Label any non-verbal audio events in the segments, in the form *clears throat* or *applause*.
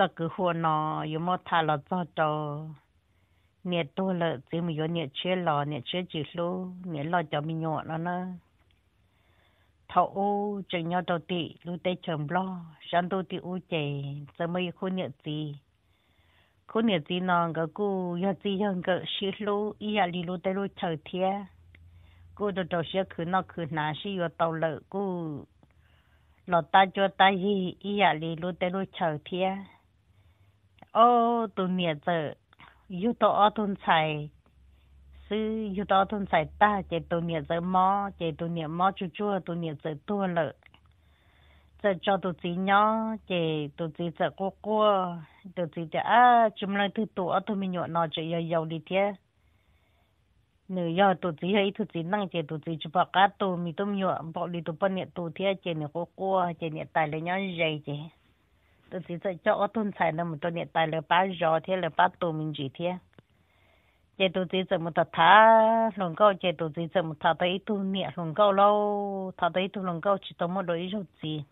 giờ cứ hồ nó yếu mô thà là cho cho nhiệt đô lợ chứ mình yếu nhiệt chế lò nhiệt chế chỉ lô nhiệt lò cho mình nhọn nó nữa thọ ô chừng nhau đầu tị lưu tê chồng lo sáng đầu tị ô chè giờ mới khô nhiệt gì khô nhiệt gì nọ, cái cô yếu gì hơn cái xí lô ý à li lô tê lô chờ thia cô đầu đầu xí cứ nó cứ nà xí yếu tàu lợ cô lọt ta cho ta gì ý à li lô tê lô chờ thia ô tụ nhiệt giờ yu to ô thôn xài sư yu to thôn xài ta chế tụ nhiệt giờ mò chế tụ nhiệt mò chua chua tụ nhiệt giờ tua lợ giờ cho tụ chỉ nhỏ chế tụ chỉ giờ cô cô tụ chỉ giờ à chúng lại thứ tụ ô tụ mình nhọ nó chế yêu yêu đi thế nếu giờ tụ chỉ hay tụ chỉ năng chế tụ chỉ chụp cá tụ mình tụ nhọ bỏ đi tụ bận nhiệt tụ thế chế nhiệt cô cô chế nhiệt tài lấy nhau dày chế tôi chỉ cho cho tôn sai nó một tôi nhận tài là ba gió thế là ba tù mình chỉ thế chế tôi chỉ cho một thật thả lòng câu chế tôi chỉ cho một thật thấy tu niệm lòng câu lâu thật thấy tu lòng một đôi chút gì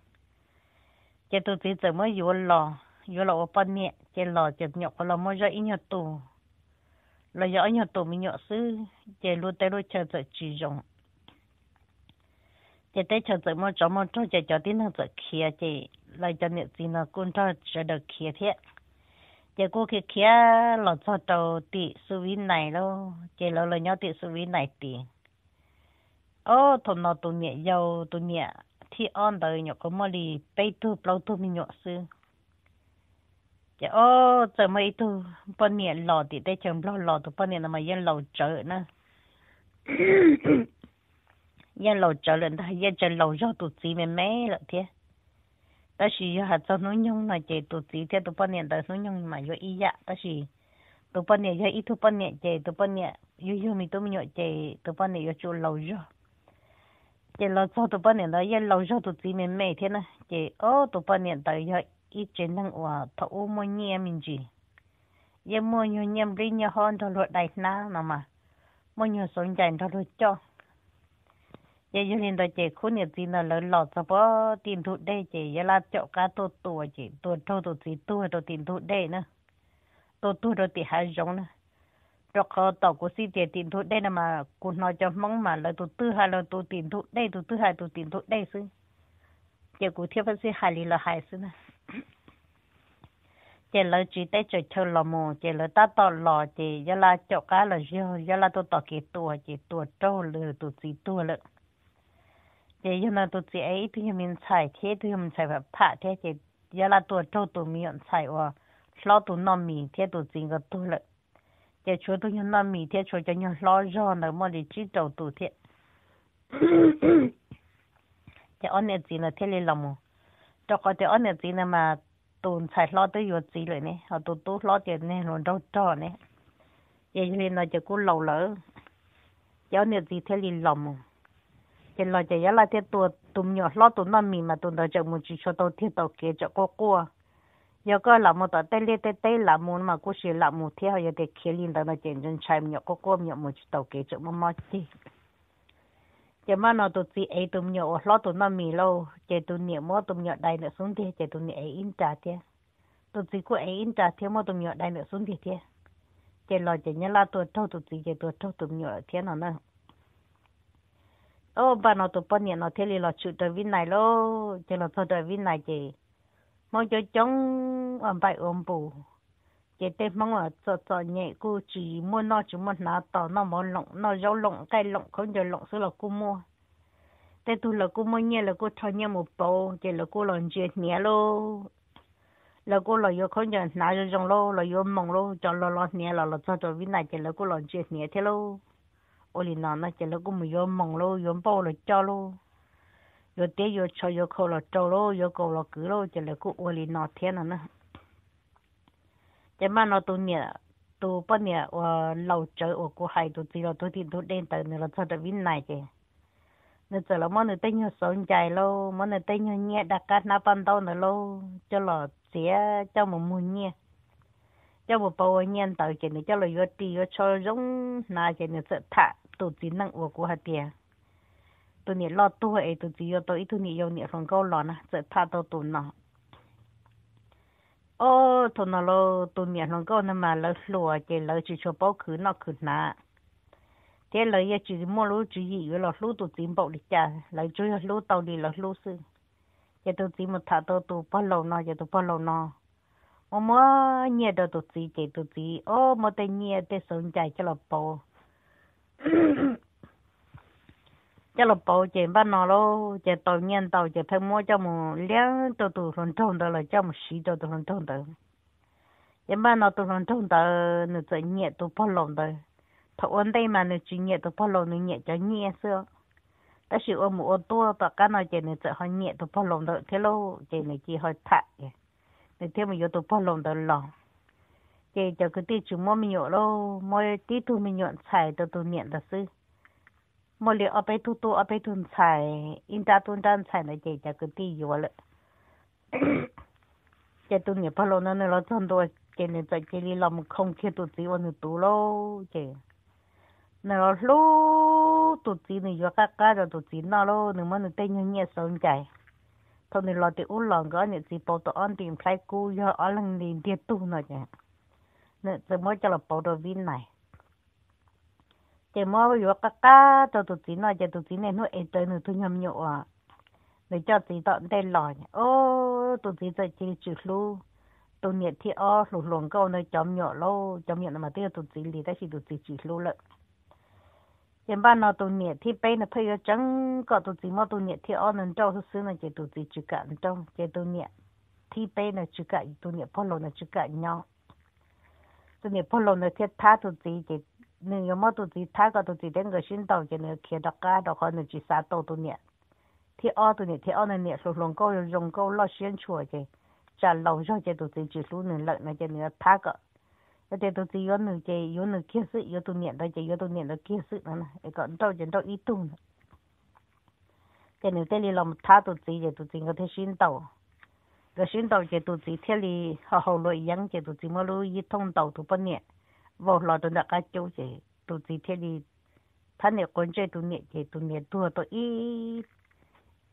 chế tôi chỉ cho mới vô lò vô lò bên niệm chế lò chế nhọc lò mới ra ít nhọc tù là do nhọc tù mình nhọc sư chế luôn chỉ dùng chế tới chờ chờ một chỗ một chỗ chế cho tin nó chờ kia chế 来着你只能工作值得开天。结果去开老早到的属于奶咯，这老了鸟的属于奶的。哦，同那多年有多年，天安的鸟个么哩，背土包土米鸟是。这哦，怎么一土半年老的，再全部老的半年那么也老折呢？也老折了，他也真老要肚子里面没了天。但是还做农用那这都几天都半年的农用嘛有一呀，但是都半年要一头半年这都半年有有没都没有这都半年要做老热，这老做都半年了，也老热都几年每天呢这哦都半年的要一整能话他我们年名字，也没有年龄也很多落来拿了嘛，没有送钱他都交。giờ giờ hiện tại chị khôn nhất gì là lớn lọt sao bó tin thụ đây chị giờ là chậu cá tô tùa chị tùa thâu tùa gì tùa đồ tin thụ đây nữa tô tùa đồ thì hai giống nữa rồi có tạo của xí tiền tin thụ đây là mà cô nói cho mong mà là tụ tư hai là tụ tin thụ đây tụ tư hai tụ tin thụ đây xứ chị cũng thiếu phải xí hai lý là hai xứ nữa chị lỡ chỉ tay chơi chơi lò mồ chị lỡ ta tạo lò chị giờ là chậu cá là giờ giờ là tụ tạo kia tùa chị tùa trâu lừa tụ gì tùa lợ chị yo na tu chị ấy thì mình xài thế thì mình xài phải phá thế chị giờ là tôi trâu tu miệng xài wa lo tu nọ mi thế tu chính cái tu lại chị chú tôi yo nọ mi thế chú cho yo lo rõ là mà đi chỉ trâu tôi, thế chị anh này chị là thế này làm cho có chị anh này chị là mà tu xài lo tới yo chị lại nè họ tu tôi lo chị nè rồi trâu trâu nè vậy nên là chỉ có lâu lỡ chị anh này chị thế này làm thì lo chỉ là thế tổ tụm nhỏ lo tụm nó mì mà tụm đó chẳng muốn chỉ cho tàu thiết tàu kia cho cô cô giờ có là một tàu tây liên tây tây là muốn mà cũng sẽ là một thế họ giờ để kia liên đó nó chèn chân chai nhỏ cô cô nhỏ một tàu kia cho mà mất đi giờ mà nó tụt gì ấy tụm nhỏ lo tụm nó mì lâu chỉ tụm nhỏ mua tụm nhỏ đầy nữa xuống thì chỉ tụm nhỏ ấy in trả thế tụt gì cô ấy in trả thế mua tụm nhỏ đầy nữa xuống thì thế chỉ lo chỉ nhớ là tụt thâu tụt gì chỉ tụt thâu tụm nhỏ thế nào nữa ô bà nó tụi bọn nó thế là chụp đời viên này lô chỉ là thôi đời viên này chị mong cho chống ổn bài ổn bù chỉ để mong là cho cho nhẹ cô chỉ mua nó chỉ mua nó tỏ nó mua lộng nó giấu lộng cái lộng không giờ lộng số là cô mua thế tôi là cô mua nhẹ là cô cho nhẹ một bộ chỉ là cô làm chuyện nhẹ lô là cô là yêu không giờ nào cho trong lô là yêu mong lô cho lo lo nhẹ là là cho cho viên này chỉ là cô làm chuyện nhẹ thế lô ô lì nà nó chỉ là cũng mình yếm mông lô yếm bao lô cho lô yếm té yếm cho yếm khô lô cho lô yếm cổ lô chỉ là cũng ô lì nà thiên nà nè chỉ mà nó tụi nè tụi bọn nè ờ lâu chơi ở cô hay tụi gì là tụi thì tụi đen tới nè là sao được vin này chứ là món người tây nhiều sống chạy lô món người tây nhiều nhẹ đặt cát na pan tao nè là sẽ cho một mùi nhẹ cho một bầu nhiên tới chỉ nè cho là vô tì vô cho giống na chỉ nè sợ thả tổ chỉ năng của của hạt tiền tôi nhớ lo tu ấy tôi chỉ yêu tôi tôi nhớ yêu nhớ phòng câu lo na sẽ tha tôi tu nó ô tôi nó lo tôi nhớ phòng câu nó mà lỡ lúa chỉ lỡ chỉ cho bao khứ nó khứ na thế lỡ giờ chỉ mua lúa chỉ gì với lọ lúa tôi chỉ bảo đi cha lỡ chỉ lúa tàu đi lỡ lúa sư giờ tôi chỉ một tha tôi tu bao lâu nọ, giờ tôi bao lâu nọ, mà mua nhiều đó tôi chỉ chỉ tôi chỉ ô một tay nhiều tay sống chạy cho lọ bao *coughs* cho là bảo chị bắt nó lo chị tàu nhân tàu chị phải mua cho một lén tàu tàu rồng thông đó là cho một xí tàu tàu rồng thông đó chị bắt nó tàu rồng thông đó nó chỉ nhẹ tàu phô lồng đó thầu ôn đây mà nó chỉ nhẹ tàu phô lồng nó nhẹ cho nhẹ xưa ta chỉ ôm một ô cái nó chị nó chỉ hơi nhẹ tàu phô lồng đó thế lâu chị này chỉ hơi thả này thêm một yếu tàu phô lồng chế cho cái tí chú mua mình nhộn lô mua tí tu mình nhộn xài cho tu niệm đó sư mua liệu ở bên tu tu ở bên tu xài in ta tu đang xài nó chế cho cái tí vô lợ chế tu niệm bao lâu nó nó chọn đồ chế này cho chế đi làm không chế tu chỉ ôn tu lô chế nó lô tu chỉ này vô các cái rồi tu chỉ nó lô nếu mà nó tên như nhẹ sống chạy thôi nên lo thì uống lòng cái nên chỉ bảo tao ăn tiền phải cú giờ ăn lần đi tiếp tu nó nhỉ จะมอจะเราปอดวินไหนจะมออยู่กะกะตัวตุ๊จีนน่อยจะตุ๊จีนเนี่ยนู่นเอเตอร์นู่นทุ่งยำหยกอ่ะในเจ้าจีตอนได้หล่อเนี่ยโอ้ตุ๊จีจะจีจุดลูตัวเนี่ยที่อ้อหลุดหลงก็ในจอมหยกโลจอมหยกน่ะมาเตี้ยตุ๊จีลีได้สิตุ๊จีจุดลูละยังบ้านเราตัวเนี่ยที่ไปเนี่ยเพื่อจังก็ตุ๊จีมอตัวเนี่ยที่อ้อนั่นเจ้าซื้อนั่นจะตุ๊จีจุกันเจ้าจะตัวเนี่ยที่ไปเนี่ยจุกันตัวเนี่ยพ่อหลงเนี่ยจุกันเนาะ是你不老那天他都钱的，你有么多钱，太多多钱，我先到去，你开了干都好，你去上多多年，第二多年，第二那年说龙江，龙江老先出去，在老上这都真住宿，能来那叫你他个，那这都只有你这有那建设，有多年，有多年都开始了嘛，那个到建到一栋了，在你这里那么他都钱的，都整个在心到。个选到这都只天里好好了，养这都怎么了？一通到都不念，我老的那个纠结都只天里，他那关键都念这都念多都一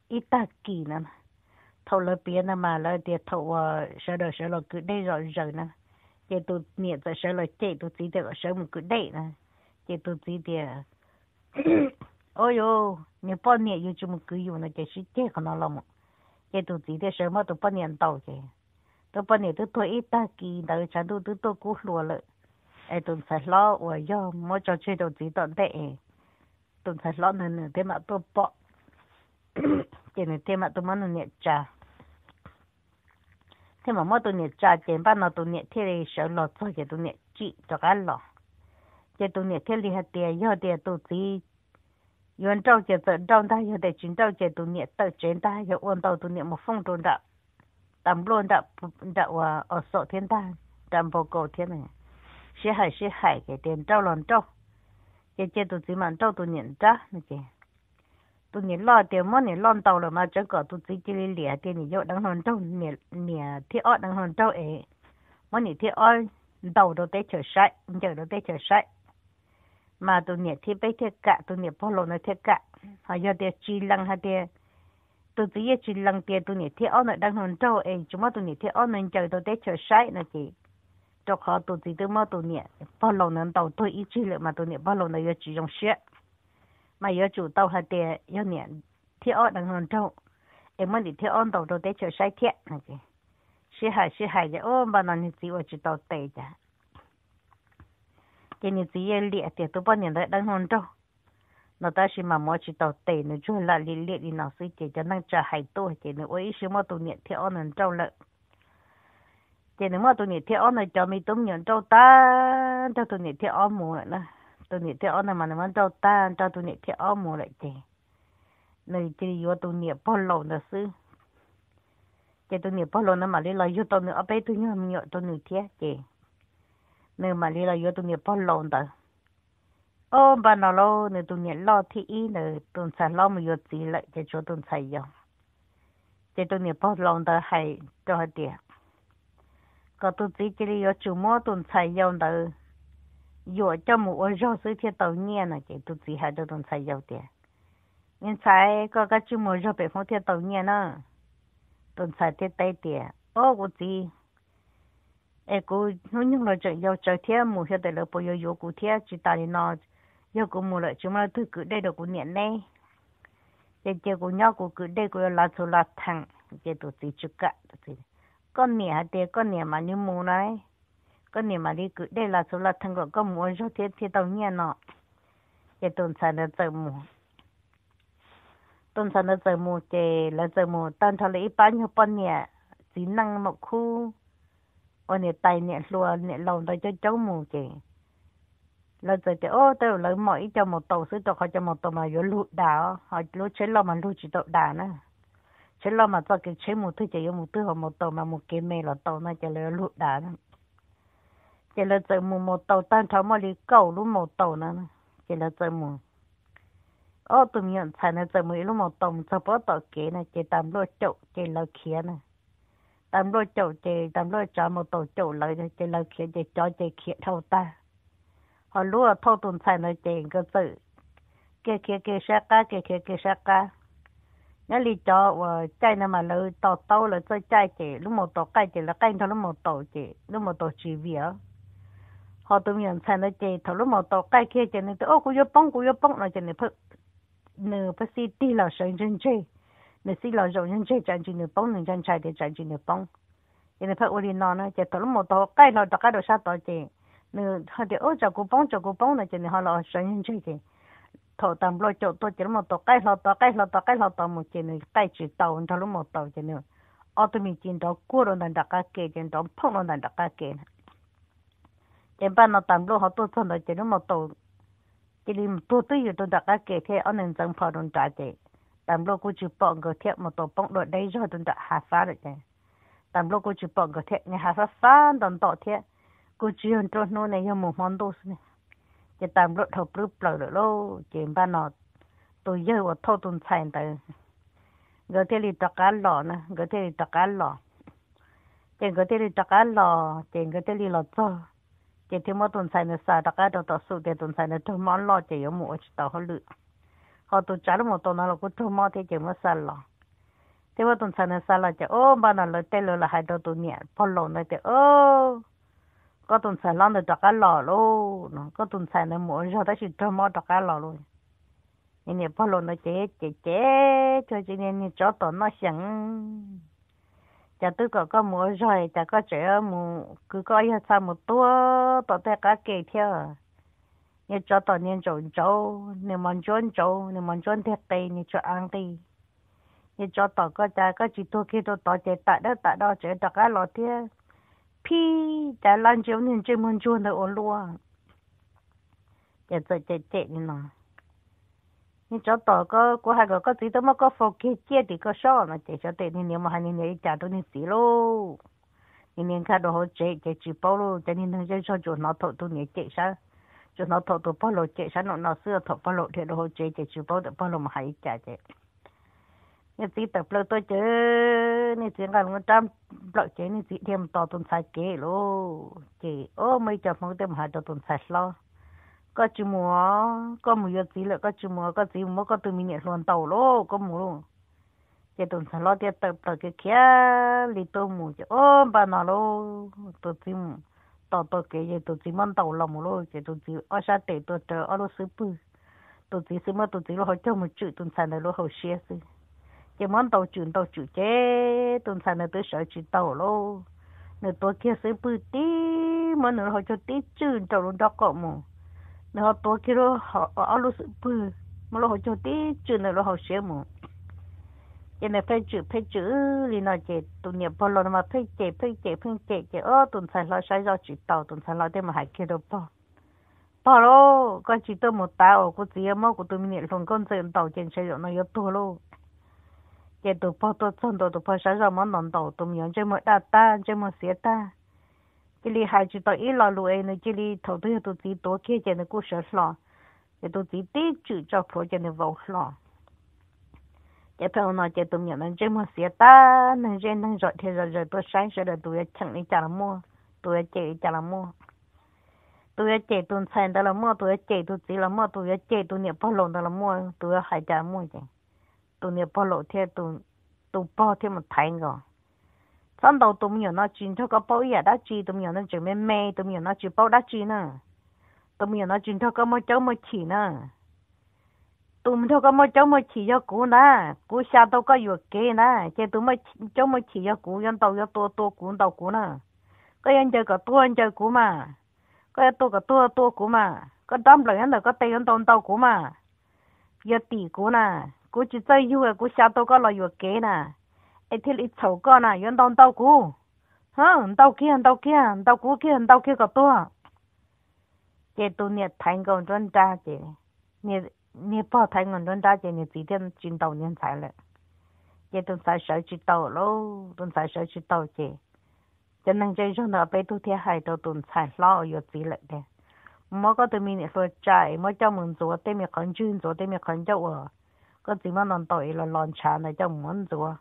一大几呢嘛，头了别那嘛了点头啊，说了说了 cứ đây rồi rồi nè, 这都念在说了这都只的什么 cứ đây nè, 这都只的，哎呦，你半年有这么个用呢，这是这个那了么？cái tụi chị thì sớm mà tụi bao nhiêu tàu chứ tụi bao nhiêu tụi tôi ít ta kỳ đợi chẳng tụi tụi tôi cú lùa lợi ai tụi phải lo ở do mỗi trò chơi tụi chị tận tệ tụi phải lo nữa nữa thế mà tôi bỏ chỉ này thế mà tụi nó nhẹ trà thế mà mỗi tụi nhẹ trà chỉ bắt nó tụi nhẹ thế này sợ lo thôi chỉ tụi nhẹ chị cho cái lo chỉ tụi nhẹ thế này hạt tiền do tiền tụi chị 元朝节奏，让他有的军朝节度念到军他有问到度念么风中的，但不论的不的我我昨天的，但不够天的，是还是还给点照乱照，也节度只满照度念着那个，度念老点么你乱到了嘛，这个度自己的脸点你要当乱照，你你贴二当乱照哎，么你贴二到都得吃晒，你就都得吃晒。mà tụi nhẹ thì bây thiết cả tụi nhẹ bỏ nó thiết cả họ giờ để chỉ lăng ha để tụi tự chỉ lăng để tụi nhẹ thế ông đang hồn trâu em chúng mà tụi nhẹ thế ông nên chờ tụi để chờ sai nữa chị cho họ tụi tự tự mà tụi nhẹ bỏ lộn nó đầu tôi ý chỉ lại mà tụi nhẹ bỏ lộn này chỉ dùng xe mà giờ chủ tàu ha để giờ nhẹ thế ông đang hồn trâu em mới đi thế ông đầu tụi để chờ sai thiệt nữa chị 是海是海的，我们那年子我知道对的。cái này chỉ là lẹ thì tôi bảo nhiêu đấy đang hôn đâu nó ta chỉ mà mua chỉ tàu tệ nó chưa là lẹ lẹ thì nó suy chỉ cho năng trả hai tôi chỉ nó ấy chỉ mà tôi nhận theo nó trâu lợn chỉ nó mà tôi nhận theo nó cho mình tôi nhận trâu ta cho tôi nhận theo mùa nữa tôi nhận theo nó mà nó vẫn trâu ta cho tôi nhận theo mùa lại chỉ nơi chỉ vô tôi nhận bao lâu nữa xứ chỉ tôi nhận bao lâu nữa mà lấy lại vô tôi nữa bé tôi nhớ nhớ tôi nữa thế nếu mà lý là yếu tụi nhẹ bao lâu đó ô bà nào, lo nếu tụi nhẹ lo thì ý nếu tụi sai lo mà yếu gì lại thì cho tụi sai yếu thì tụi nhẹ bao lâu đó hay cho hết tiền có tụi chỉ chỉ yếu chủ mua tụi sai yếu đó yếu cho một ô rau sữa thì đầu nhẹ là cái tụi chỉ hay cho tụi sai yếu tiền nhưng sai có cái chủ mua rau bảy phong thì đầu nhẹ nữa tụi sai thì tay điện, ô cái gì 哎，个我用了这要这天木晓得了，不要有古天去打的那，要古木了，就么都古来了古年呢，这结果鸟古古来古要拉出拉疼，这都最主干，对，过年还得过年嘛，你木来，过年嘛你古来拉出拉疼个，过木说天天到年了，这都才能走木。tôn sản nó giờ mù chè là giờ mù tan thọ lấy bán nhau bán nhẹ chỉ năng một khu ô nè tay nè lùa nè lòng tay cho cháu mù kì là giờ thì ô tôi lấy mỗi cho một tàu sứ tôi họ cho một tàu mà vô lụt đảo, họ lụt chế lo mà lụt chỉ tàu đảo nữa chế lo mà cho cái chế một thứ chỉ một thứ họ một tàu mà một cái mê là tàu nó chỉ là lụt đảo, nữa chỉ là giờ mù một tàu tan tháo mà đi cầu lúc một tàu nữa chỉ là giờ mù ô tôi nhận sản là giờ mới lúc một tàu sao bắt tàu kế này chỉ tạm lụt chỗ chỉ là khía này tạm lôi chỗ chị tạm lôi cho một tổ chỗ lời chị lời kia chị cho chị kia thâu ta họ lúa thâu tuần sai nói chị cơ sự kia kia kia sát ca kia kia kia sát ca nhớ lý cho và chạy nè mà lời tàu tàu lời chơi chạy chị lúc một tổ cái chị là cái thằng lúc một tổ chị lúc một tổ chỉ việc họ tụi mình sai nói chị thôi lúc một tổ cái kia chị nên tôi ô cô vô bông cô vô bông nói chị này phật nửa bác sĩ ti là sợi chân chơi 你死了肉人 chơi chân chân bông nên chân chạy để chân chân bông nên phải ôn luyện nó chỉ tôi một tổ cái nó đặc cái đó sao tôi chỉ nên họ để ôn cho cô bông cho cô bông này chỉ họ là chơi nhân chơi thì thổ tầm lo chỗ tôi chỉ một tổ cái họ tổ cái họ tổ cái họ tổ một chỉ này cái chỉ tàu cho lúc một tàu chỉ nữa ở tôi mình chỉ đó cua rồi nên đặc cái kia chỉ đó phong rồi nên đặc cái kia chỉ ban nó tầm lo họ tôi thôi là chỉ một tổ chỉ đi tôi tôi อยู่ tôi đặc cái kia thế ở nên dân phải rồi trả tiền tạm lô cô chụp bọn người thiện một tổ bọn đội đây rồi tuần đã hà phá được này tạm lô cô chụp bọn người thiện nhà hà phá phá tuần tổ thiện cô chỉ hơn trôn nô này nhưng một món đồ này chỉ tạm lô thầu bự bự được lô chỉ ba nọ tôi giờ ở thâu tuần sai tới người thiện đi tạc cá lò nè người thiện đi tạc cá lò chỉ người thiện đi tạc cá lò chỉ người thiện đi lò cho chỉ thêm một tuần sai nữa sao tạc cá đầu tổ sụt để tuần sai nữa thêm món lò chỉ có một tàu hơi lửa họ tụ trả một tụ nó là cũng thu mò thì chỉ mất sờ lọ thế mà tuần sau nó sờ lọ chứ ô bà nó lấy tay là hai đầu tụ nhẹ phô lọ nó thì ô có tuần sau lọ nó đặt cái lọ luôn nó có tụ sờ nó muốn cho tới chỉ thu mò đặt cái lọ luôn nên là phô lọ nó chế chế chế cho cho nên là cho tụ nó sững chả tôi có có mua rồi chả có trẻ mua cứ có sao một tua tụ tay cá kề theo 你找到你就走，你忙转走，你忙转贴地，你就安地。你找到个在个几多几多到这打到打到这打个老天，屁在兰州你这么转的我路啊，这这这这你呢？你找到个过还个个最多么个福建接的个少呢？这小对你你们还你你一家都你死喽，你连看到好这这几包喽，这你能接受就拿头都你接上。cho nó thọ tụ bao lộ chế sản nó nó xưa thọ bao lộ thì nó chế chế chịu bao được bao lộ mà hay chả chế nên chỉ tập lâu tôi chứ, nên chỉ ngàn ngàn trăm lộ chế nên chỉ thêm to tuần sai kế lô chế ô mấy chập mỗi đêm hai tuần sai lo có chú múa có mùi gì lại có chú múa có gì múa có từ mì nhẹ luôn tàu lô có mùa luôn chế tuần sai lo tiếp tập tập cái kia lì tô mùi chế ô bà nó lô tôi tìm tao tao kể gì tụi chị mong tàu lòng luôn cái tụi chị ở xa tệ tụi chờ ở lô sư bự tụi chị xem mà tụi chị lo hỏi cho một chữ tụi sản này lo hỏi xe sư cái mong tàu chuyển tàu chủ chế tụi sản này tôi sợ chị tàu lô nửa tôi kia sư bự tí mà nửa học cho tí chữ tàu luôn đó cọ mù nửa tôi kia lo họ ở lô sư bự mà lo học cho tí chữ này lo hỏi xe mù cho nên phải chữ phải chữ thì nó chỉ tụ nhập bao lâu mà phải chỉ phải chỉ phải chỉ chỉ ơ tụn sai lo sai do chỉ tàu tụn sai lo thế mà hại kia đâu bao bao lo con chỉ tôi một tàu của chị em của tụi mình luôn con dân tàu trên xe rồi nó nhiều tụ lo chỉ tụ bao tôi xong tụ bao sai do mà nón tàu tụi mình chơi một đa ta chơi một xía ta chỉ li hai chỉ tàu ít lo lụi ấy nữa chỉ li thầu tôi tụi chỉ tổ kia chỉ nó cũng sợ lo chỉ tụi chị tí chữ cho phố chỉ nó vô lo chế phải nói chế tụi mình nên chế mua xe ta nên chế nên rồi thì rồi rồi tôi sáng rồi rồi tụi chẳng đi chả mua tụi chế chả là mua tụi đó là mua tụi chế tụi chỉ là mua tụi chế tụi bao lộn đó là mua tụi hai chả mua chứ tụi bao lộn thì tụi tụi bao thì một thay ngọ xong đầu cho cái bao giờ à, đã chuyên tụi mình nó chuyên mê mê tụi mình nó chuyên bao đã chuyên nữa à. tụi mình nó chuyên cho cái mỗi chỗ mỗi chỉ nữa à tụi mình thôi có mỗi cháu mới chỉ cho cú nè cú xa tao có vừa kê nè chứ tụi mới cháu mới chỉ cho cú dân tàu cho tua tua cú tàu cú nè có dân chơi cả tua dân chơi cú mà có dân tua cả tua tua cú mà có đâm lại là có tay dân tàu tàu cú mà giờ tỷ cú nè cú chỉ chơi vui cú xa tao có là vừa kê nè ai thì ít xấu con nè dân tàu tàu cú hả tàu kia tàu kia tàu cú kia tàu kia cả tua chị tụi nhiệt thành công chân cha chị nhiệt 你不睇我们大姐，你几点进到年才了？也都在手去到喽，都在手去到去。cho nên chơi trong đó bây tu thế hay đâu tuần sai lo yo chỉ lại đấy mà có tụi mình lo chạy mà cho mình chúa tụi mình khẩn chuyên chúa tụi mình khẩn cho ở có chỉ mà non tội là lon chán này cho muốn chúa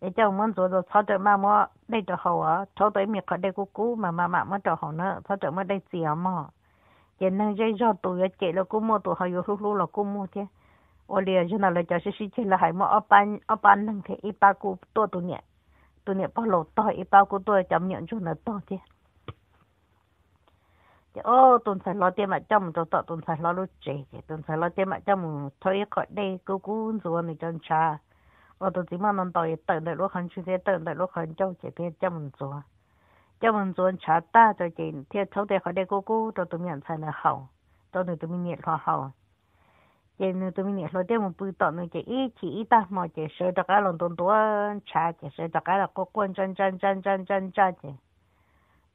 để cho muốn chúa rồi sau đó mà mà đây cho họ à sau tụi mình có đây cú cú mà mà mà mà cho họ nữa sau đó mà đây chỉ mà giờ năng dây do tụ giờ chạy là cũng mua tụ họ yêu lúc lúc là cô mua thế ô liều cho nào là cho sĩ chơi là hải mà ấp ban ấp ban năng thế ít ba cô to tụ nhẹ tụ nhẹ bao lâu to ít ba cô to chấm nhận cho nó to thế ô tuần phải lo tiền mà chồng cho tọ tuần phải lo lúc trẻ tuần phải lo tiền mà chồng thôi khỏi đây cô cún rồi này chân cha ô tuần chỉ mà nó tỏi tận đợi lúc hắn chưa thế tận đợi lúc hành châu chỉ thế chồng rồi cho mình chuẩn trả ta cho chị theo cháu để khỏi cô cô cho tụi mình xài là hậu cho tụi mình nhiệt hoa hậu chị tụi mình nhiệt hoa để một bữa tọt nên chị ít ta mà chị sợ cho cái lòng tồn tố trả chị cái là cô quân chân chân chân chân chân chân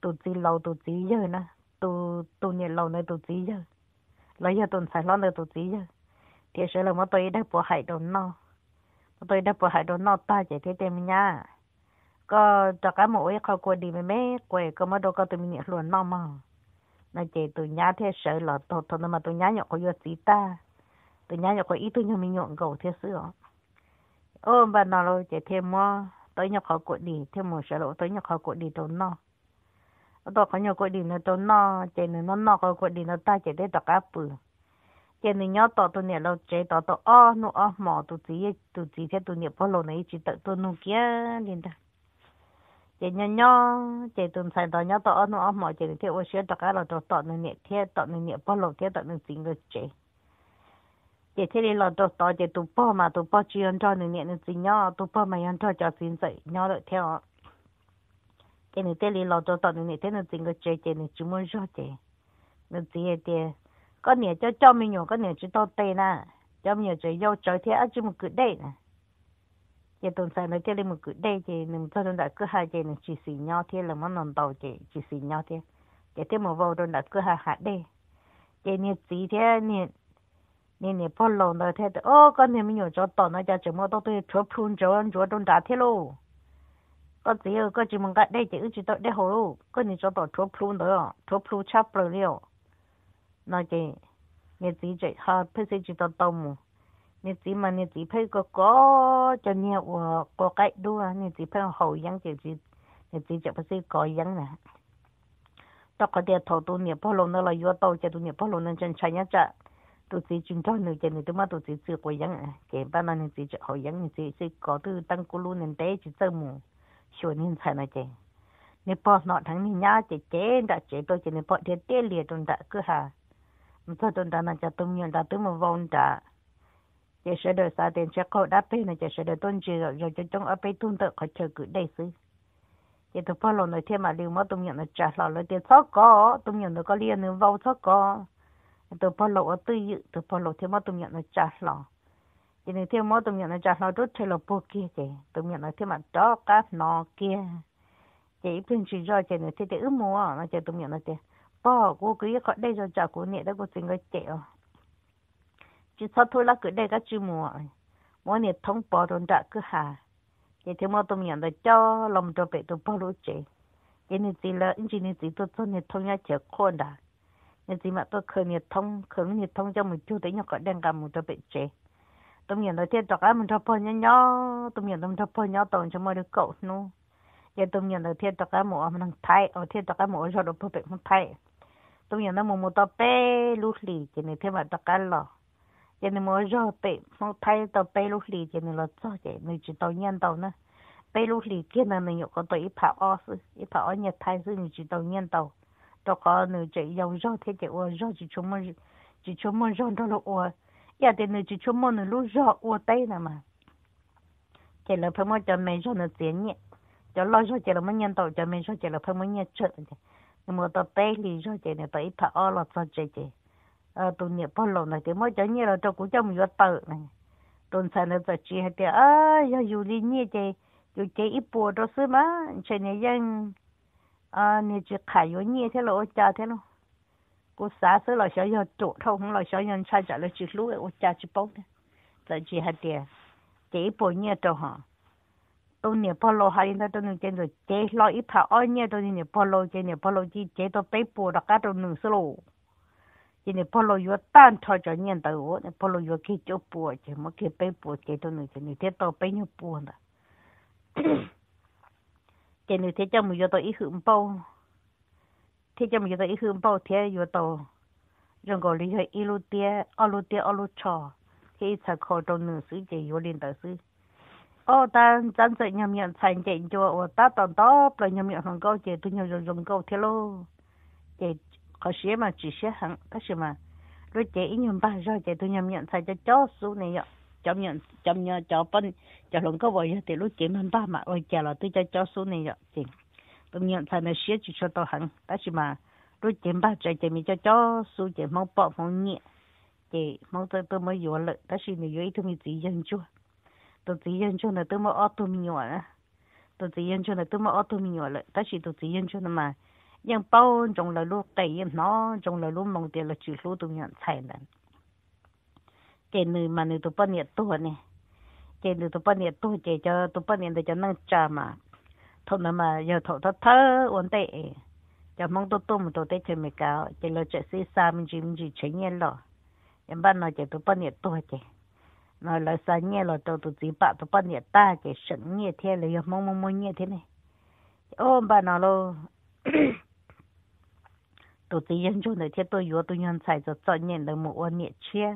tụi chị lâu tụi chị giờ nè tụi tụi nhiệt lâu nữa tụi chị giờ lấy giờ tụi xài lo nữa tụi chị giờ thì sợ là tôi đã bỏ hại đồ nó tôi đã bỏ hại đồ nó ta chị thế tem nha có cho cá mũ ấy khó quên đi mấy mấy quê có mất đâu có tụi mình nhận luôn mà nó chỉ tụi nhá thế sợ là thôi thôi mà tụi nhá nhọc có vô ta tụi nhá nhọc có ít tụi nhá mình nhọn cầu thế sữa ôm bà nó rồi chỉ thêm mò tới nhập khó quên đi thêm một sợ lộ tới nhập khó quên đi tụi nó tôi có nhiều quên đi nó tụi nó chỉ nó nó có quên đi ta chỉ để đọc áp bự chỉ nó nhớ tụi tụi nhá lâu chỉ tụi tụi o nó o mỏ tụi gì tụi gì thế tụi nhá bao lâu này chỉ tụi tụi nó kia liền đó chị nhỏ nhỏ chị tuần sai đó nhỏ tao nó ông mỏ chị thì ô sửa tao cái là tao tao nên nhẹ thế tao nên nhẹ bao lâu thế tao nên tính được chị chị thế đi là tao tao chị tụ bao mà tụ bao chị ăn cho nên nhẹ nên tính nhỏ tụ bao mà ăn cho cho tính dậy nhỏ được theo cái này thế đi là tao tao nên nhẹ thế nên tính được chị chị này chỉ muốn cho chị nên chị thì có nhẹ cho cho mình nhỏ có nhẹ chỉ tao tê nè cho mình nhỏ chỉ yêu chơi thế ăn chỉ một cái đấy nè giờ tuần sau nó chơi lên một cử đây chị nên cho nên đã cứ hai chị nên chỉ xì nhau thế là món nón tàu chị xì nhau thế chị thế mà vào tuần đã cứ hai hạt đây chị nên chỉ thế nên nên nên bỏ lồng đó thế thì ô con thì mình nhớ cho tàu nó cho chúng nó tôi tôi chụp phun cho anh chúa tuần đã luôn con chỉ có chỉ mong cái đây chỉ chỉ tôi đây hồ luôn con nên cho tàu chụp phun đó chụp phun chắp rồi liệu nói chị nên chỉ chỉ ha phải chỉ tàu tàu 你只嘛你只配个歌，就你我个改多啊，你只配好样就只，你只就不是个样呢。到个点头都你不弄那了，要到这都你不弄那真穿一只，都只穿到你这你他妈都只只个样啊，根本那你只只好样，你只只搞到当咕噜能带起走么，小人才那件。你 bỏ nó thằng ni nhá chỉ chế đã chế tôi chỉ nên bỏ tiền tiền liền tôi đã cứ hà mà tôi tôi đã nói cho tôi nhiều đã tôi mà vốn đã giờ sẽ được sao tiền chắc có đáp bên này giờ sẽ được tôn trì rồi cho chúng ở bên tuân tự khỏi chờ cứ đây xí giờ tôi phải lòng nội thêm mà lưu mà tôi nhận là trả lời lời tiền sót có tôi nhận được có liên nữa vô sót có tôi phải lòng ở tư dự tôi phải lòng thêm mà tôi nhận là trả lời giờ này thêm mà tôi nhận là trả lời rút theo là bộ kia kì tôi nhận là thêm mà đó cá nọ kia giờ ít tiền chỉ rồi giờ này thì ước mua nó giờ tôi nhận là tiền bỏ cô cứ có đây rồi trả cô nhẹ đó cô xin cái chẹo chỉ sao thôi là cứ để cái chú mua, mỗi ngày thông báo đồn đã cứ hà vậy thì mà tôi nhận được cho lòng cho bé tôi bao lâu chứ vậy nên chỉ là anh chị nên chỉ tôi tôi nên thông nhá chỉ khôn đã nên chỉ mà tôi khởi nghiệp thông khởi nghiệp thông cho mình chú đấy nhóc có đang cầm một cho bé chứ tôi nhận được thế cho cái mình cho bao nhiêu nhau tôi nhận được cho bao nhiêu tổng cho mọi đứa cậu nu vậy tôi nhận được thế cho cái mùa mình thay ở thế cho cái mùa cho đồ bé mình thay tôi nhận được mùa mùa to bé lúc lì chỉ nên thế mà cho cái lọ 叫你莫绕背，莫太到白露里叫你了做些，你知道引导呢。白露里叫你你有个多一泡二十，一泡二十天，是你知道引导。到个你就又热天我热，就出门，就出门热到了我，要旦那就出门，你路热，我带了嘛。进了铺么就没热，你做热，叫老热进了铺么引导，就没热进了铺么引导。那么到白露热，叫你到一泡二十做些些。Ờ, tụi nhẹ bao lâu này thì mới cho nhẹ là cho cũng cho một tự này tuần sau này phải chỉ hết thì à giờ dù đi nhẹ thì dù chỉ ít bộ đó xí mà cho nên dân à ờ, nhẹ chỉ khai vô nhẹ thế là ôi cha thế luôn cô xã xí là sợ giờ trụ thôi không là sợ nhân sai trả là chỉ ấy ôi cha chỉ bông thế là chỉ hết thì chỉ ít bộ nhẹ cho họ tôi nhẹ bao lâu hai đứa tôi trên rồi chỉ lo ít thảo ôi nhẹ tôi nhẹ bao lâu chỉ nhẹ bao lâu chỉ chỉ tôi bảy bộ đó cả tôi nửa xí luôn chỉ nên bỏ lỡ yo tan cho cho nhân đầu wo nên bỏ lỡ yo khi cho mà khi bé bùa chỉ tôi nói chỉ nên tao bé như bùa nè chỉ nên tao ít hưởng bao thế cho tao ít hưởng bao thế yo tao rồi gọi lý hơi ít lú tia ở lú tia ở lú cho thế ít trong nửa sự chỉ yo lên đầu sự ô ta chăn sợ nhầm nhận thành chạy cho ô ta toàn to rồi nhầm nhận thằng câu chỉ tôi nhầm có xe mà chỉ xe hẳn có xe mà rồi chị ý nhầm ba rồi chị tôi nhầm nhận sai cho chó số này ạ chậm nhận chậm nhờ cho bên cho lồng có vậy thì lúc chị mình ba mà rồi chả là tôi cho chó số này ạ chị tôi nhận sai là xe chỉ cho tôi hẳn đó chỉ mà lúc chị ba chạy chị mình cho chó số chị mau bỏ phong nhẹ chị mau tôi tôi mới vừa lợi đó chỉ mình vừa tôi mình chỉ dân chua tôi chỉ dân chua là tôi mới ô tôi mình nhỏ tôi chỉ dân chua là tôi mới ô tôi mình nhỏ lợi đó chỉ tôi chỉ dân chua mà nhưng bao trong là lúc tây nó trong là lúc mong tiền là chỉ lúc tôi nhận sai lần cái nơi mà nơi tôi bắt nhiệt tôi này cái nơi tôi bắt nhiệt tôi chỉ cho tôi bắt nhiệt để cho năng cha mà thôi mà mà giờ thọ thọ thơ ổn tệ cho mong tôi tôi mà tôi tết chơi mày cáo chỉ là chạy xe xa mình chỉ mình chỉ chơi nhẹ lo em bắt nó chỉ tôi bắt nhiệt tôi chỉ nó là xa nhẹ lo tôi tôi chỉ bắt tôi bắt nhiệt ta chỉ sững nhẹ thế là giờ mong mong mong nhẹ thế này ôm bà nó luôn *clears throat* tổ tư dân chúng này thiết tôi vừa tôi nhận sai cho cho nhận được một ôn nhẹ chia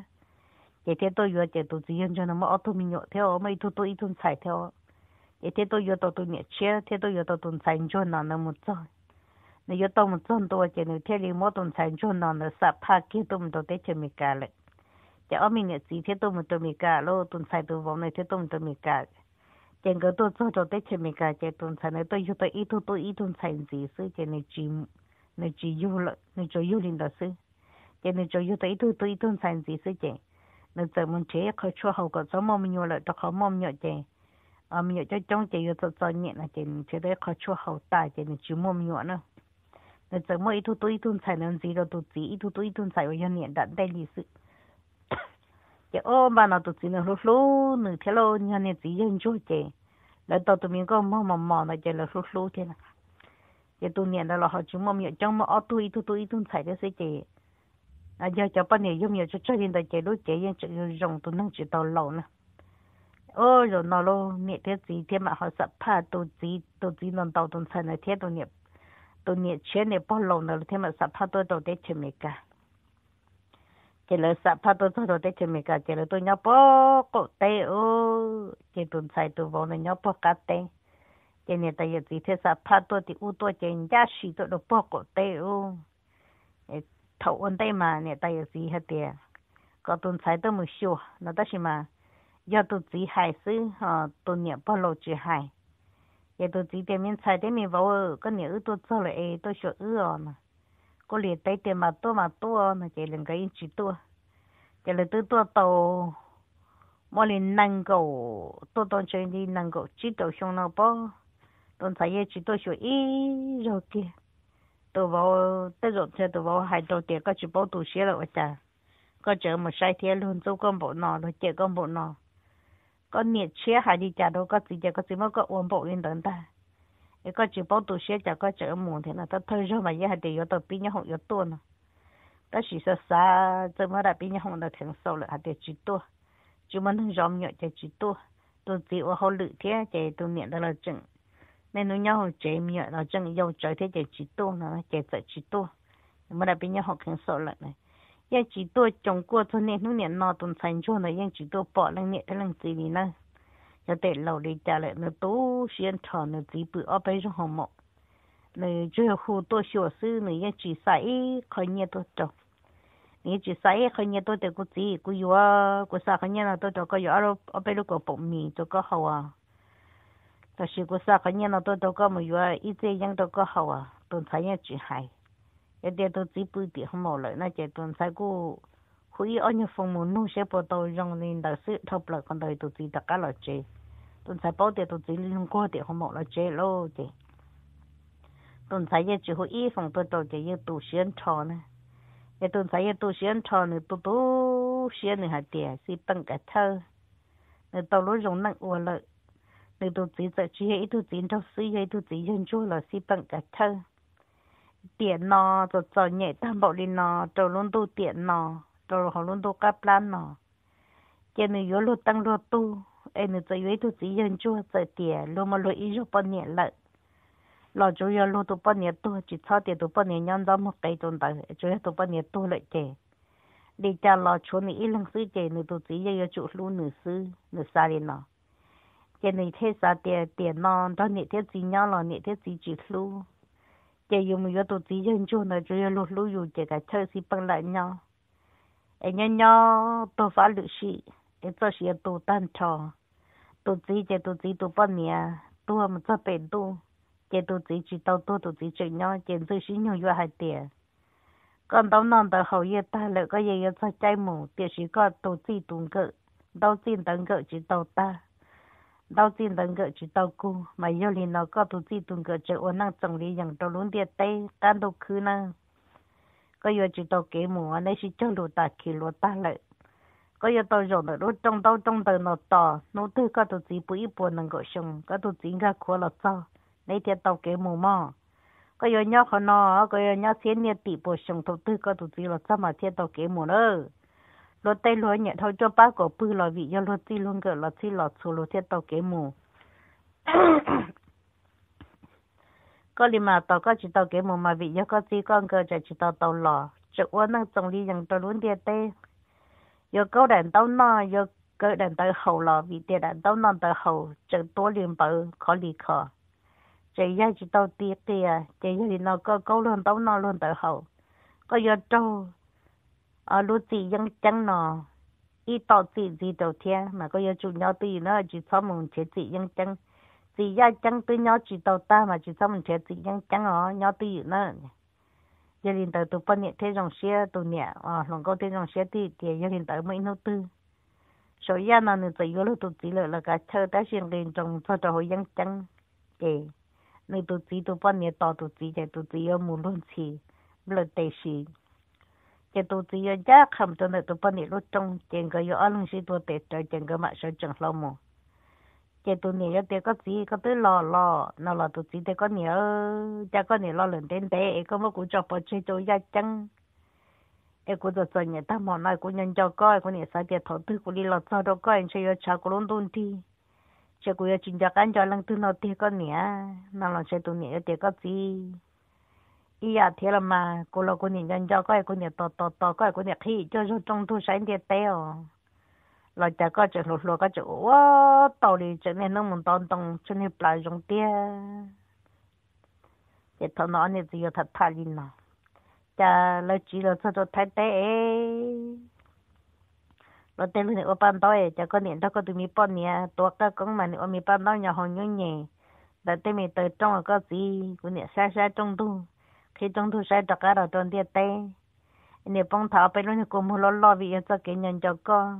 để thiết tôi vừa để tổ tư dân chúng nó mà ô tô mình nhọ theo mấy thu tôi ít tuần sai theo để thiết tôi vừa tôi tôi nhẹ chia thiết tôi vừa tôi tuần sai cho nó nó một cho nếu vừa tôi một tuần tôi chỉ nếu thiết đi một tuần sai cho nó nó sắp phá kia tôi mình tôi tết chơi mình cả lại để ông mình nhẹ gì thiết tôi mình tôi mình cả lô tuần sai tôi vòng này thiết tôi mình tôi mình cả chẳng có tôi cho tôi tết chơi mình cả chỉ tuần sai này tôi vừa tôi ít tôi ít tuần sai gì sự chỉ này chìm 你只要了，你只要领导是，这你只要对头对头三十是这，你怎么这可出好个怎么没有了，这可没有这，啊没有这中间有这作业了，这你觉得可出好大，这你就没有了。你怎么一度对头才能知道都知，一度对头才有年代代历史。这哦，把那都只能说说，你听了你看你自己研究这，来到对面个忙忙忙那这来说说的了。giờ tôi niệm đó là họ chúng mà miệng trong mà ở tôi tôi tôi tôi phải đó sẽ chị à giờ cho bao nhiêu giống như cho cho hiện tại chị đối chị yên chị rồng tôi nâng chị tàu lâu nè ô rồi nó lo niệm thế gì thế mà họ sợ 怕 tôi gì tôi gì nó tàu tôi sợ này thế tôi niệm tôi niệm chuyện này bao lâu nữa thế mà sợ 怕 tôi đâu để chị mình cả chị lỡ sợ 怕 tôi tôi đâu để chị mình cả chị lỡ tôi nhớ bao cổ tay ô chị tôi sai tôi vào này nhớ bao cá tay ke ne ta yeti thì sa pato ti uto ke nja shi to do poko te u e thau on dai ma ne ta yeti ha te có tuần sai tới một xíu nó đó mà do tôi chỉ hai sự ha, tôi nhớ bao lâu chỉ hai, giờ tôi chỉ để mình sai để mình vào cái nhớ tôi cho lại tôi sợ ư mà có liền tay tiền mà tôi mà tôi mà chỉ lần cái chỉ tôi chỉ là tôi tôi tàu mỗi lần năng cầu tôi tôi chơi đi năng cầu chỉ tàu xong nó bao tôi thấy chỉ tôi sửa ý rồi kì tôi vào tới rồi xe tôi vào hai đầu tiền có chỉ bảo tôi xe rồi ta có chờ một sai thế luôn tôi con bộ nọ rồi chạy con bộ nọ con nhiệt xe hai đi chả đâu có gì chả có gì mà có uống bộ yên tận ta cái có chỉ bảo tôi xe chả có chờ muộn thế là tôi thôi rồi mà giờ hai tiền tôi pin nhau yếu tua nữa ta chỉ sợ xa tôi mới đã pin nhau nó thành sâu lại hai tiền chỉ tua chúng mình không dòm nhọ chả chỉ tua tôi chỉ ở hậu lự thế chả tôi nhận đó là chừng nên nó nhau chế miệng nó chân yêu chơi thế chế chỉ tu nó chế sợ chỉ tu mà là bên nhau học kinh sợ lại này ya chỉ tu trong quá trình này, nó nên nó tuần thành cho nó ya chỉ tu bỏ lên nhẹ cái lần gì đi nữa cho tệ lầu đi trả lại nó tu xuyên trò nó chỉ bự ở bên trong hồng mộ này chưa khu tu sửa sư này ya chỉ sai khỏi nhẹ tu trồng 你只使佢嘢都得個子，佢要啊，佢殺佢嘢啦，都得個要啊，我俾你個薄面做個好啊。ta chỉ có sao cái nhà tôi đâu có một vừa ít thế nhưng đâu có hậu à tôi thấy nhà hay cái điều tôi chỉ thì không mỏi lại nó chỉ tôi thấy cô khui ở nhà phòng muốn nuôi sẽ bỏ tôi nên đã sự thập lại còn đời tôi chỉ tất cả là chế tôi thấy bảo thì tôi chỉ liên thì không mỏi là chế lô chứ tôi thấy nhà chỉ khui phòng tôi tôi chỉ như tu sửa trò nè cái tôi thấy nhà tu sửa trò nữa tu tu sửa nữa hạt tiền chỉ bằng cái thơ nên tôi lúc dùng năng uo nếu hay hay là cái 你都只在只喺度剪到水喺度剪成咗啦，是笨嘅偷。tiền nó rồi cho nhẹ tam bộ đi nó rồi luôn tu tiền nó rồi họ luôn tu cáp lan nó cho nên yếu luôn tăng luôn tu em nên chơi với tu chỉ dân chua chơi tiền luôn mà luôn ý rồi bao nhiêu lợi lo chủ yếu luôn tu bao nhiêu tu chỉ cho tiền tu bao nhiêu nhân ra một cái tuần tới chủ yếu tu bao nhiêu tu lợi tiền đi cha lo chỗ này ít lần sư chơi nên tu chỉ dân chua luôn nửa sư nửa xa đi nó 介年头啥点电脑，到哪天转样咯，哪天转住宿，介有没有读几业中学呢？主要路路有个超市本来呢，哎，奶奶多发六十，哎，这些要单操，都自己都自己多半年，都我们这边多，介都自己到多都自己怎样？简直是永远还点。讲到那头后夜到了，个又要出家门，电视个都自己东个，多自己东个就到哒。đâu tin lần gỡ chỉ tàu cu mà yêu liền nó có tụt gì tụt gỡ chỉ ôn năng trồng lý rằng tàu luôn tiệt tây tan đầu khứ năng có yêu chỉ tàu kế mùa này chỉ chân đồ ta kỳ lúa ta lại có yêu tàu rồi nó đốt trong tàu trong tàu nó to nó tư có tụt gì bụi bùa năng gỡ sông có tụt gì ra khóa là sao này tiệt tàu kế mùa mà có yêu nhau khó nó có yêu nhau xiên nhiệt tỷ bùa sông tàu tư có tụt gì là sao mà tiệt tàu kế mùa nữa lo tay lo nhẹ thôi cho ba cổ bư lo vị *coughs* cho lo luôn cỡ lo chi lo chú lo kế mù có đi mà tàu có chỉ tàu kế mù mà vị cho có chi con cỡ chạy chỉ tàu lò chợ uốn năng trồng đi rằng tàu luôn tiền tê giờ câu nọ giờ cỡ đàn hậu lò vị tiền đàn tàu nọ tàu hậu chợ tố liền bờ khó lì khó chạy ra chỉ tàu tiền tiền chạy nó có câu luôn nọ luôn tàu hậu có giờ trâu à ờ, lúc gì vẫn chẳng nọ ít tao chỉ gì đầu tiên mà có yêu chủ nhau tùy nó chỉ cho mình chế chỉ vẫn chẳng gì ra chẳng tùy nhau chỉ đầu ta mà chỉ cho mình chế chỉ vẫn chẳng ở nhau tùy nó gia đình tới tụi phân nhẹ thế dòng xe tụi nhẹ à ờ, lòng câu thế dòng xe thì thì gia đình tới mấy nô tư số gia nào nữa tự vô lúc tụi chỉ là là cả thơ ta xuyên lên trong cho cho hồi vẫn chẳng kì nên tụi chỉ tụi phân nhẹ to tụi chỉ chạy tụi chỉ ở mù luôn chỉ lợi tệ xì chỉ tôi chỉ có giá không cho nên tôi bắt nị lúc trong chỉ có có ăn gì tôi để cho chỉ mà sợ chẳng lo mù chỉ tôi nị có có gì có tôi lo lo nó là tôi chỉ để có nị ở cha có nị lo lần đến đấy có một cho bỏ chơi tôi giá chẳng ai cũng cho cho nhà ta cho coi cũng nị sai biệt thầu tư cũng đi lo cho đâu coi chơi ở cha cũng luôn đun đi chỉ cũng chính cho cái cho lần thứ nó thì có nị nó là chơi tôi nị ở để có 一呀贴了嘛，过了过年人家过来过年到到到过来过年去，就是中途省点带哦。老家个就落落个就哇，道理这边那么当当，真的不容易。这头脑呢只有他他哩呢，家老几了这做太太哎。老爹呢我搬到哎，这个年头个都没半年，多个工嘛呢我没搬到，然后牛年，老爹没得种个子，过年晒晒种东。khi trong thu sai đặc cả trong địa tây nếu bông thảo bây lúc cũng mua lo lo vì cho cái nhân cho co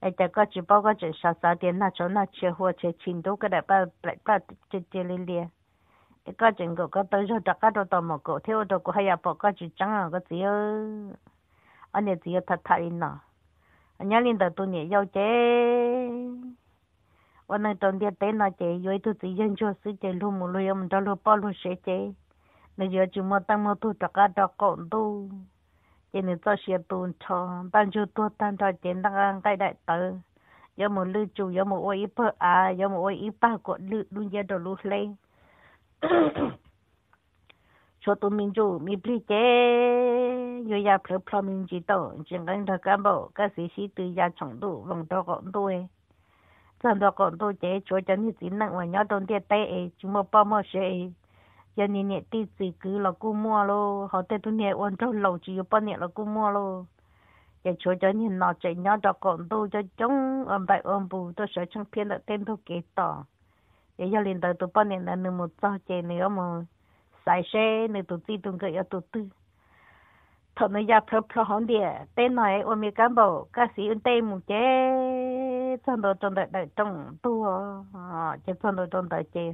ai cho co chỉ bao co chỉ sáu sáu tiền là chỗ nào chưa hoa chưa chín đủ cái đại bao đại bao chỉ chỉ liền liền cái co chỉ có có tới chỗ đặc cả đồ tao mà có theo đồ có hay là bỏ co chỉ chẳng là có gì anh này chỉ thật thật nó anh nhớ lên đầu tôi nhớ yêu chế วันนั้นตอนเดียเต้นน่ะเจ๊ย้อยตัวตีเย็นชัวซื้อเจ๊ลูกมูลูยมันจะลูกป้อลูกเสียเจ๊ bây giờ chúng tăng mà tu cho cả cho cộng tu chỉ nên cho xe tu cho tăng chú tăng cho chỉ tăng cái đại tử giờ một lư chủ giờ một ôi ít à giờ một ôi ít ba luôn giờ đồ lư lên cho tụi mình chủ mi bli chế yo ya phle phle mình chỉ tổ chỉ cần thợ cán bộ các sĩ sĩ từ gia trọng đủ vòng đó đó cộng tu chế cho cho những tính năng và nhỏ trong tiền tệ chúng mà bao giờ nè nè tí gì cứ là cô mua lô họ tê tu nè ôn trâu lâu chỉ bao nè là cô mua lô giờ chỗ cho nhìn nó chạy nhau cho còn tu cho chống ôm bài ôm bù tôi sợ chẳng phiền là tên thu kế tỏ giờ giờ liền tới tu bao nè là nửa một cho chạy nữa mà sai xe nửa tu tí tu cái ở tu tư thật nó giờ phơ phơ hòn địa tên này ôm mi cán bộ ca sĩ ôn tê mù chế trong đó trong đại đại trong tu à chế trong đó trong đại chế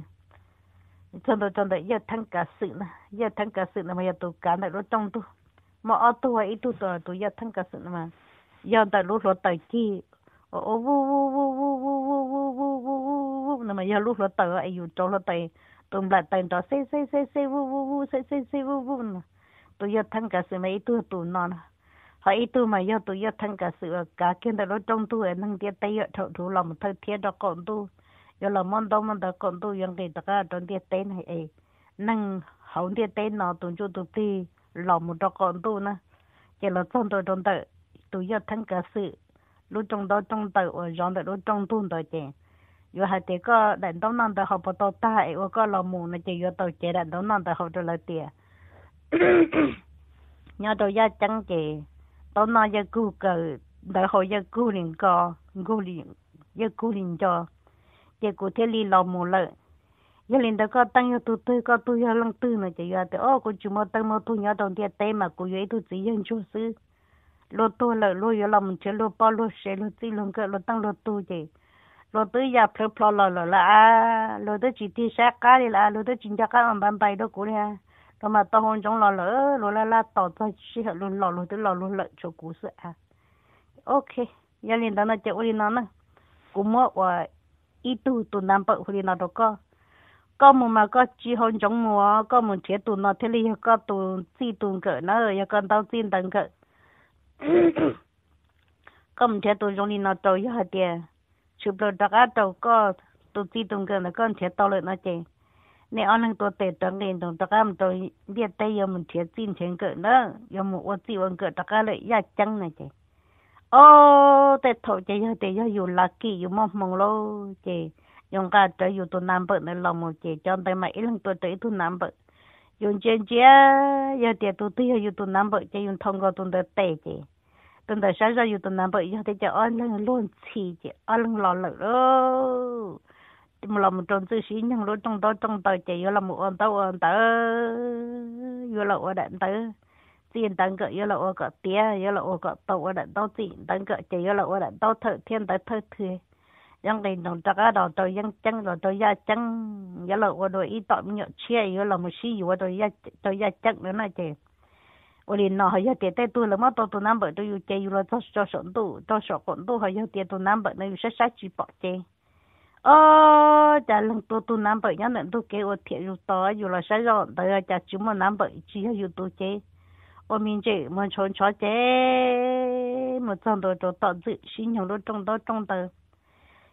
trong đó trong đó giờ thằng cả sự nè giờ thằng cả sự nè mà giờ tụi cá này nó trong mà ở tu hay tu tờ tụi giờ thằng cả sự nè mà giờ tại lúc lo tại chi ô vu vu vu vu vu vu vu vu vu vu vu nè mà giờ lúc lo tại ai dù cho lo tại lại tại đó xê xê xê xê vu vu vu xê xê xê vu vu nè tụi giờ thằng cả sự mà ít tu tụi nó nè hỏi tu mà giờ tụi giờ thằng cả sự cá kia tại nó trong tu ấy năng tiết tay ở thầu thủ lòng thầu thiết đó còn tu giờ là mong đâu mong đâu còn tôi yang cái đó trong địa tên hay ấy năng hậu địa tên nó tôi cho tôi đi lòng một đó tu na, nữa chỉ là trong tôi trong tôi tôi giờ thắng cả sự lúc trong đó trong tôi ở trong tôi lúc trong tôi tôi chỉ giờ hai tiếng có đàn đông năng tôi học bắt đầu tai và có lòng mù nó chỉ giờ tôi chỉ đàn đông năng tôi học được là tiền nhớ tôi giờ chẳng chỉ tao nói giờ cứu cờ đại hội giờ cứu liền co cứu liền giờ cứu liền cho chỉ cụ thể li lò mồ lợ giờ linh đó có tăng yêu tu tư có tu yêu lăng tư nữa chỉ giờ thì ô cô chú mơ tăng mơ tu nhớ đồng tiền tê mà cô ấy tu chỉ dân chú sư lô tu lợ lô yêu lòng chơi lô bao lô xe lô chỉ lông cái lô tăng lô tu chỉ lô tư giờ phê phò lò lò là à lô tư chỉ tiêu sát cá đi là lô tư chính chắc cá ông bán bay đó cô nè rồi mà tao hôn trong lò lỡ lô la la tỏ thôi chỉ hợp lô lò lô tư lò lô lợ cho cú sự à ok giờ linh đó là chơi ô đi nó nè cú mơ ít tu tu nam bộ hồi nào đó có có một mà có chỉ hôn chống mùa có một chế tu nó thế li có tu chi tu cỡ nó rồi có tao tin tận cỡ có một chế tu chống đi nó trâu hết tiền chụp được đặc á trâu có tu chi tu cỡ nó có chế tao lợi nó chơi nè ông đang tôi tệ trắng lên đồng đặc am tôi biết tay giờ mình chế tin chế cỡ nó giờ một ô chi ô cỡ đặc á chơi ô thế thổ chị giờ thì giờ dù là kỳ dù mong mong lô chị dùng cả trở dù tôi nam bự nữa lòng một chị cho mà ít lần tôi tới tôi nam dùng chuyện chị giờ thì tôi tới giờ tôi nam bự dùng thông qua tôi đợi tệ chị tôi đợi sáng ra dù tôi nam bự ăn lần luôn chỉ chị ăn lần lò lợ đó một lòng một tròn tư sĩ nhưng lúc trong đó trong tờ chị giờ là một ông tao ông tao giờ là ông đại tiền tăng cỡ yêu là ô cỡ tía yêu là ô cỡ tàu ở đợt tàu tiền tăng cỡ chỉ yêu là ô đợt tàu thợ thiên tới thợ thừa yang đi nông trạc ở đó tôi yang chăng rồi tôi ya chăng yêu là ô đôi ít tọm nhựa chia yêu là một xí yêu tôi ya tôi ya chăng nữa này chị ô đi nó hay tiền tới tôi là mất tôi tôi nắm bởi tôi yêu chơi yêu là tôi cho sổ tu tôi sổ còn tu hay tiền tôi nắm bởi nó yêu sát sát chỉ bỏ chơi ờ chả lần tôi tôi nắm bởi nhá nên tôi kêu thiệt yêu to yêu là sát rồi tôi chả chúng mà nắm bởi chỉ yêu tôi chơi 我们这我们从小这么种到到到这，新娘都种到种到，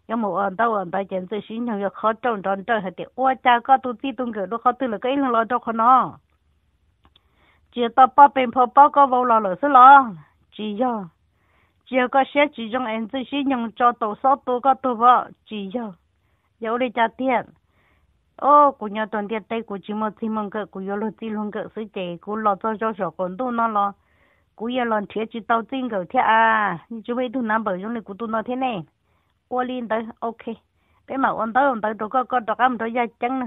要么往到往到简直新娘要好种种种还得，我家搞都自动给都好对了，给人老多可能，只到八边坡八个网了了是了，只要只要个些几种人这新娘找多少多个多吧，只要有你家店。ô cô nhớ tuần tiệt tây cô chỉ một chỉ mong cỡ cô nhớ lo chỉ luôn cỡ suy cô lo cho cho sợ còn tu nó cô nhớ lo thiệt chỉ tao tin cỡ à chú bây tu nắm bờ trong này cô tu nó thế này ô linh ok bé mà ôn tới ôn tới tôi có có đọc tôi ra trắng nè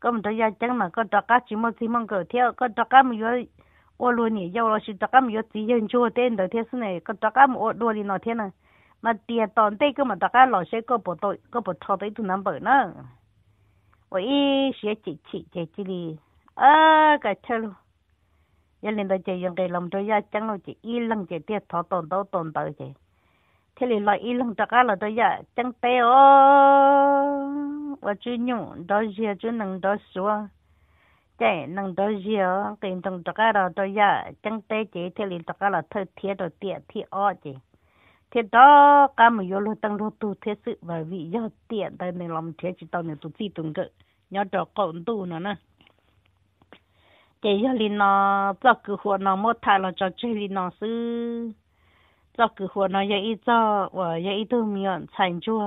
có một tôi ra trắng mà có đọc chỉ một chỉ mong cỡ thiệt có mà nhớ ô luôn nhỉ giàu lo chỉ đọc cá mà nhớ chỉ dân chúa tên mà ô đua đi nó thế này mà tiền tòn tây cơ mà đọc cá lo sẽ có bộ tội có bộ thọ tới tu nắm bờ 我一学姐姐姐姐哩，啊个吃了，一领到这用个弄着要整了这一弄这点头动到动到这，这里来一弄这个了都要整白哦，我只用到些只能到说。chạy nâng đó giờ cái trong đó cái đó đó ya chẳng tới chỉ thế liền đó cái là thôi thiết đó tiệt thiết ó chỉ thế đó cả một yếu lô tăng lô tu thế sự và vị do tiện tại này làm thế chỉ tao này tu gì tuần cỡ nhớ cho cậu tu nữa nè chỉ do linh nó do cứ hồ nó một thà là cho chơi linh nó sư cho cứ hồ nó dạy cho và dạy tu miệng thành chua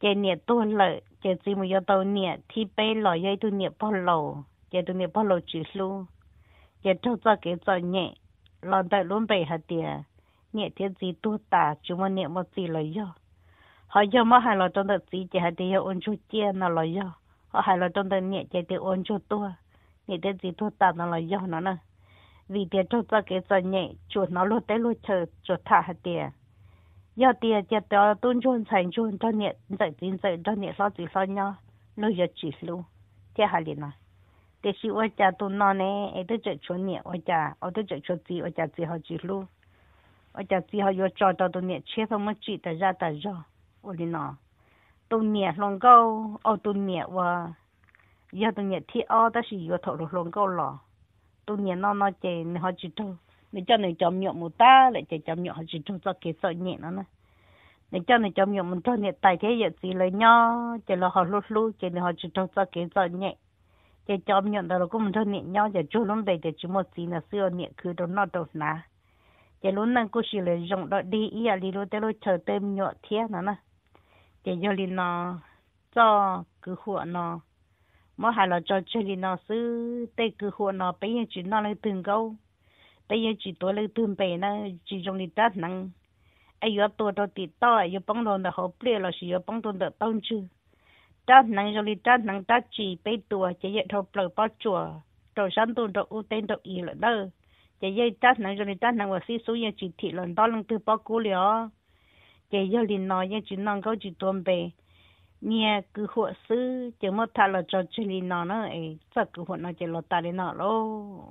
chỉ niệm tu lợi chỉ chỉ một yếu tao niệm thì bây lò dạy tu niệm bao lâu chỉ tu niệm bao lâu chỉ lu chỉ cho cho cái cho nhẹ lòng tại luôn bề hạt tiền nhẹ thiết gì tu tả chúng mà niệm một gì lời do họ do mà hai lời trong đợt gì chỉ hai thì ôn chú chia nó lời do họ hai lời trong đợt nhẹ chỉ thì ôn chú tua nhẹ thiết gì tu tả nó lời do nó nè vì tiền cho cho cái giờ nhẹ chỗ nó lột tới lột chờ chỗ thả hai tiền giờ tiền chỉ đó tuôn chuồn thành chuồn cho nhẹ dạy tin dạy cho nhẹ lo gì lo nhau nó giờ chỉ luôn chỉ hai liền nè, thì chỉ ở nhà tôi nói nè, ở đây chơi chuyện nè, ở nhà, ở đây chơi chuyện gì, ở nhà chỉ học chỉ luôn. 我叫最后要找到多年，前头么记得热得热，我哩呢，多年龙沟哦多年哇，要多年天哦，但是要投入龙沟了，多年那那姐你好知道，你叫你叫苗牡丹，来叫叫苗好知道，做给做年了呢。你叫你叫苗牡丹，你大姐也知了呢，叫了好露露，叫你好知道做给做年。จะจอมหย่อนแต่เราก็มันเท่านี้ย่อจะจู้ล้มไปจะจุมดสีนะเสื้อเนี่ยคือโดนนอดโดนนะ chỉ lúc nãy cô chỉ là dùng đó đi ý à lì lúc tới lúc chờ tới nhọ thiệt nữa nè chỉ cho lì nó cho cứ hộ nó mà hay là cho chơi lì nó xứ tới cứ hộ nó bây giờ chỉ nó lấy từng câu bây giờ chỉ tôi lấy từng bể nó chỉ dùng lì tát năng ai giờ tôi đó thì to ai giờ bóng đồn là họ ple là chỉ giờ bóng đồn là tông chứ tát năng dùng lì tát năng tát chỉ bây tuổi chỉ giờ thôi bờ bao chùa rồi sáng tôi đó ưu tiên đó ý là đâu chị giờ tát nắng rồi tát nắng và xí số nhà chị thị lần đó lần thứ bao cú lió chị giờ liền nói nhà chị nông câu chị tuôn về nhà cứ hộ sư chị mất thà là cho chị liền nói nó ấy chắc cứ hộ nó chị lọt ta đến nó luôn